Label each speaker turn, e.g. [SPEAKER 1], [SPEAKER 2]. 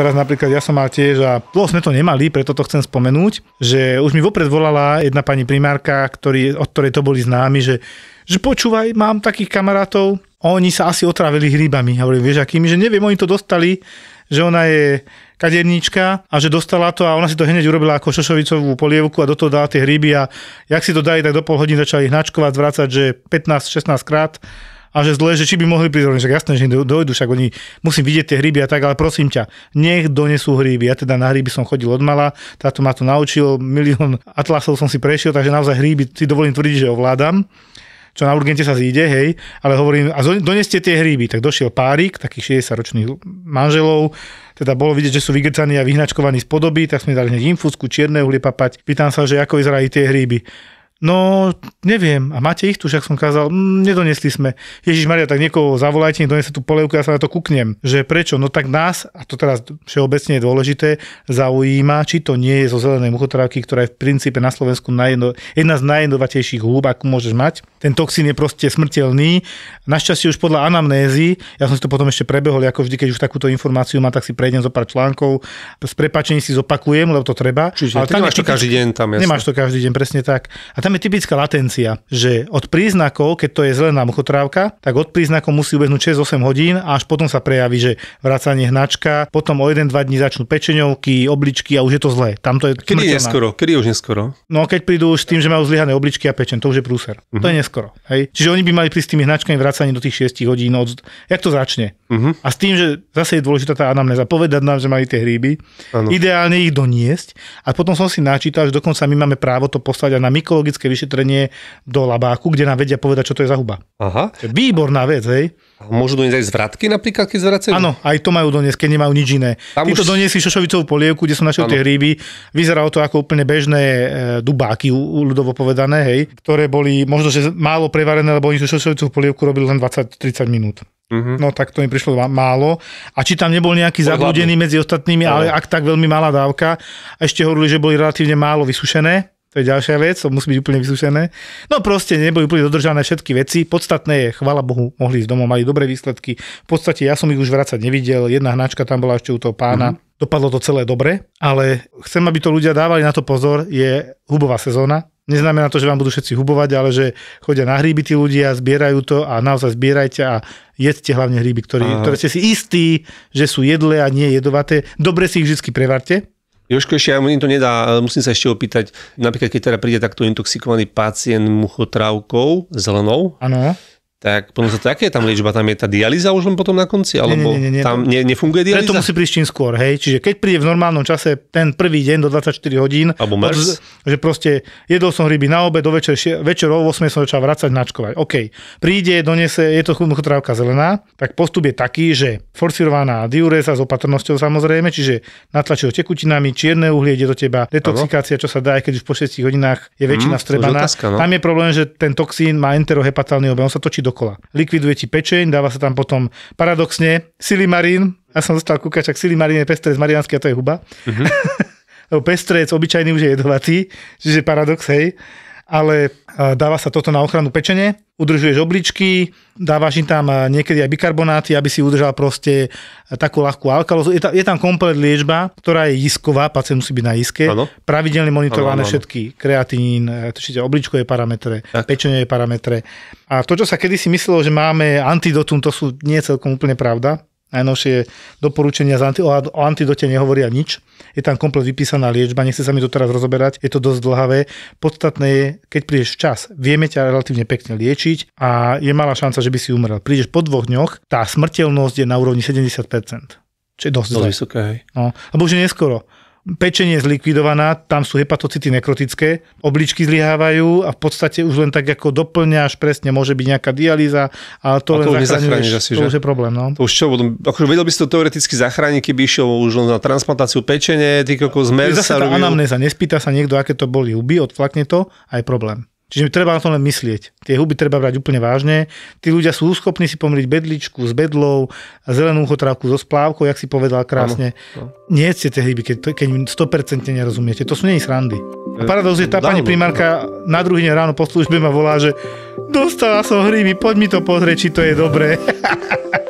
[SPEAKER 1] Teraz napríklad ja som mal tiež, a dlho sme to nemali, preto to chcem spomenúť, že už mi vopred volala jedna pani primárka, ktorý, od ktorej to boli známi, že, že počúvaj, mám takých kamarátov, oni sa asi otravili hríbami. Hovorím, vieš akými, že neviem, oni to dostali, že ona je kaderníčka a že dostala to a ona si to hneď urobila ako šošovicovú polievku a do toho dala tie hríby a jak si to dali, tak do pol hodín začali hnačkovať, zvracať, že 15-16 krát a že zle, že či by mohli prísť, že jasné, že dojdu, však oni musím vidieť tie hryby a tak, ale prosím ťa, nech donesú hryby. Ja teda na hryby som chodil od mala, táto ma to naučil, milión atlasov som si prešiel, takže naozaj hryby si dovolím tvrdiť, že ovládam čo na urgente sa zíde, hej, ale hovorím, a doneste tie hríby. Tak došiel párik, takých 60-ročných manželov, teda bolo vidieť, že sú vygrcaní a vyhnačkovaní z podoby, tak sme dali hneď infúzku, čierne uhlie papať. Pýtam sa, že ako vyzerajú tie hríby. No, neviem. A máte ich tu, však som kázal, mm, nedonesli sme. Ježiš Maria, tak niekoho zavolajte, donesie tú polievku, ja sa na to kúknem. Že prečo? No tak nás, a to teraz všeobecne je dôležité, zaujíma, či to nie je zo zelenej muchotrávky, ktorá je v princípe na Slovensku najjedno, jedna z najjednovatejších húb, akú môžeš mať. Ten toxín je proste smrteľný. Našťastie už podľa anamnézy, ja som si to potom ešte prebehol, ako vždy, keď už takúto informáciu má, tak si prejdem zo pár článkov, s prepačením si zopakujem, lebo to treba. Čiže ale tam nemáš to každý deň tam, jasne. Nemáš to každý deň, presne tak. A tam je typická latencia, že od príznakov, keď to je zelená muchotrávka, tak od príznakov musí ubehnúť 6-8 hodín a až potom sa prejaví, že vracanie hnačka, potom o 1-2 dní začnú pečeňovky, obličky a už je to zlé. Tam to je Kedy je neskoro? Kedy už neskoro? No keď prídu už tým, že majú zlyhané obličky a pečen, to už je prúser. Uh-huh. To mhm. je neskoro. Hej? Čiže oni by mali prísť s tými hnačkami vracanie do tých 6 hodín. Od... Jak to začne? Uh-huh. A s tým, že zase je dôležitá tá anamnéza, povedať nám, že mali tie hríby, ano. ideálne ich doniesť. A potom som si načítal, že dokonca my máme právo to poslať aj na mykologické psychologické vyšetrenie do labáku, kde nám vedia povedať, čo to je za huba. Aha. Výborná vec, hej. Môžu doniesť aj zvratky napríklad, keď zvracajú? Áno, aj to majú doniesť, keď nemajú nič iné. Tam Ty už... doniesli šošovicovú polievku, kde som našiel ano. tie hríby. Vyzeralo to ako úplne bežné e, dubáky, ľudovo povedané, hej, ktoré boli možno, že málo prevarené, lebo oni šošovicovú polievku robili len 20-30 minút. Uh-huh. No tak to mi prišlo málo. A či tam nebol nejaký zabludený medzi ostatnými, ale ak tak veľmi malá dávka. A ešte hovorili, že boli relatívne málo vysušené. To je ďalšia vec, to musí byť úplne vysúšené. No proste neboli úplne dodržané všetky veci. Podstatné je, chvála Bohu, mohli ísť domov, mali dobré výsledky. V podstate ja som ich už vrácať nevidel, jedna hnačka tam bola ešte u toho pána. Mm-hmm. Dopadlo to celé dobre, ale chcem, aby to ľudia dávali na to pozor, je hubová sezóna. Neznamená to, že vám budú všetci hubovať, ale že chodia na hríby tí ľudia, zbierajú to a naozaj zbierajte a jedzte hlavne hríby, ktoré, ktoré ste si istí, že sú jedlé a nie jedovaté. Dobre si ich vždy prevarte Joško, ešte ja mu to nedá, musím sa ešte opýtať, napríklad keď teda príde takto intoxikovaný pacient muchotrávkou, zelenou, ano tak potom sa to, aká je tam liečba? Tam je tá dialýza už len potom na konci? Alebo nie, nie, nie, nie. tam ne, nefunguje dialýza? Preto musí prísť čím skôr, hej. Čiže keď príde v normálnom čase ten prvý deň do 24 hodín, Alebo od, no že proste jedol som ryby na obed, do večer, večer o 8 som začal vrácať načkovať. OK. Príde, donese, je to chudnochotrávka zelená, tak postup je taký, že forcirovaná diureza s opatrnosťou samozrejme, čiže natlačil tekutinami, čierne uhlie ide do teba, detoxikácia, čo sa dá, aj keď už po 6 hodinách je väčšina mm, strebaná. Otázka, no. Tam je problém, že ten toxín má enterohepatálny objem, on sa točí do dokola. Likviduje ti pečeň, dáva sa tam potom paradoxne silimarín. Ja som zostal kúkačak silimarín je pestrec mariánsky a to je huba. Uh-huh. pestrec obyčajný už je jedovatý, čiže paradox, hej ale e, dáva sa toto na ochranu pečenie, udržuješ obličky, dávaš im tam e, niekedy aj bikarbonáty, aby si udržal proste e, takú ľahkú alkalózu. Je, tam, je tam komplet liečba, ktorá je jisková, pacient musí byť na jiske, ano. pravidelne monitorované ano, ano, všetky, kreatinín, tušite obličkové parametre, tak. pečenie parametre. A to, čo sa kedysi myslelo, že máme antidotum, to sú nie celkom úplne pravda Najnovšie doporučenia z anti, o, antidote nehovoria nič. Je tam komplet vypísaná liečba, nechce sa mi to teraz rozoberať, je to dosť dlhavé. Podstatné je, keď prídeš včas, vieme ťa relatívne pekne liečiť a je malá šanca, že by si umrel. Prídeš po dvoch dňoch, tá smrteľnosť je na úrovni 70%. Čo je dosť, vysoké. No, lebo už je neskoro pečenie je zlikvidovaná, tam sú hepatocity nekrotické, obličky zlyhávajú a v podstate už len tak ako doplňaš, presne môže byť nejaká dialýza ale to, a to len zachrániš, asi, to že? už je problém. No. To už čo, akože vedel by si to teoreticky zachrániť, keby išiel už len na transplantáciu pečenie, ty zmer sa robí. Anamnéza, nespýta sa niekto, aké to boli huby, odflakne to a je problém. Čiže treba na to len myslieť. Tie huby treba brať úplne vážne. Tí ľudia sú schopní si pomriť bedličku s bedlou, zelenú chotrávku so splávkou, jak si povedal krásne. no. Nie ste tie hyby, keď, keď 100% nerozumiete. To sú není srandy. A e, paradox je, tá pani primárka na druhý deň ráno po službe ma volá, že dostala som hryby, poď mi to pozrieť, či to je dobré.